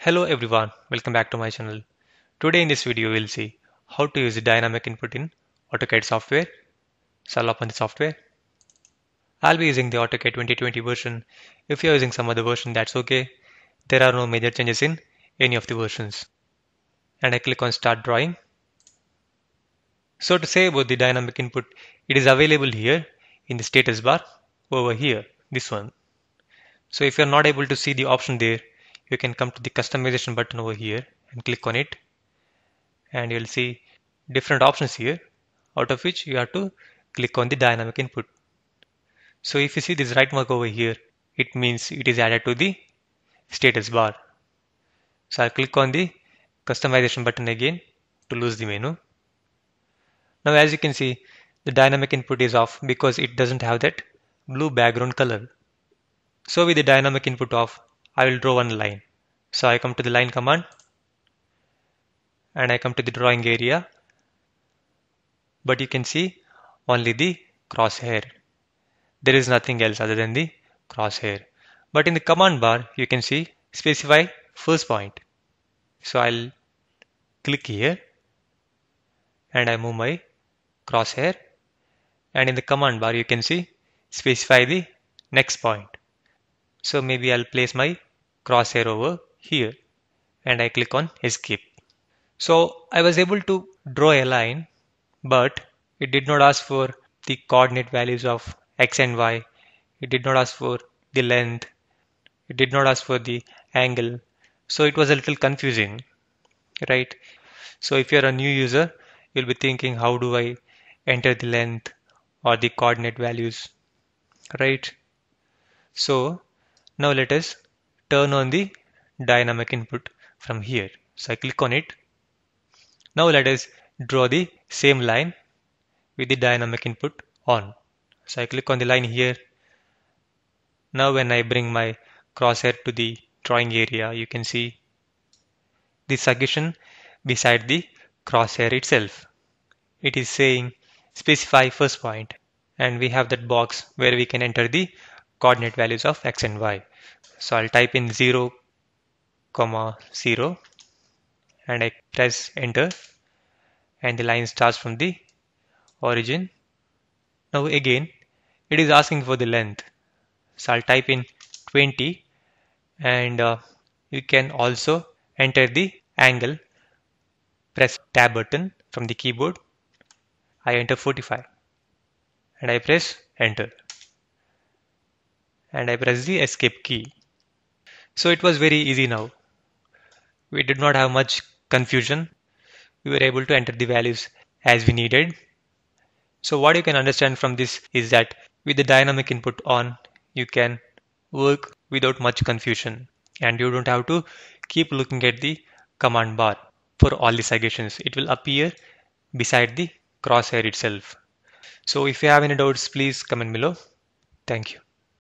Hello everyone, welcome back to my channel. Today in this video we'll see how to use dynamic input in AutoCAD software. So I'll open the software. I'll be using the AutoCAD 2020 version. If you're using some other version that's okay. There are no major changes in any of the versions. And I click on start drawing. So to say about the dynamic input, it is available here in the status bar over here, this one. So if you're not able to see the option there, you can come to the customization button over here and click on it and you'll see different options here out of which you have to click on the dynamic input so if you see this right mark over here it means it is added to the status bar so I'll click on the customization button again to lose the menu now as you can see the dynamic input is off because it doesn't have that blue background color so with the dynamic input off I will draw one line. So I come to the line command and I come to the drawing area but you can see only the crosshair. There is nothing else other than the crosshair. But in the command bar you can see specify first point. So I'll click here and I move my crosshair and in the command bar you can see specify the next point. So maybe I'll place my crosshair over here and I click on escape. So I was able to draw a line but it did not ask for the coordinate values of x and y. It did not ask for the length. It did not ask for the angle. So it was a little confusing, right? So if you're a new user, you'll be thinking, how do I enter the length or the coordinate values, right? So now let us turn on the dynamic input from here. So I click on it. Now let us draw the same line with the dynamic input on. So I click on the line here. Now when I bring my crosshair to the drawing area, you can see the suggestion beside the crosshair itself. It is saying specify first point and we have that box where we can enter the coordinate values of x and y. So I'll type in 0, comma 0 and I press enter and the line starts from the origin. Now again it is asking for the length. So I'll type in 20 and uh, you can also enter the angle. Press tab button from the keyboard. I enter 45 and I press enter and I press the escape key. So it was very easy now. We did not have much confusion. We were able to enter the values as we needed. So what you can understand from this is that with the dynamic input on, you can work without much confusion and you don't have to keep looking at the command bar for all the suggestions. It will appear beside the crosshair itself. So if you have any doubts, please comment below. Thank you.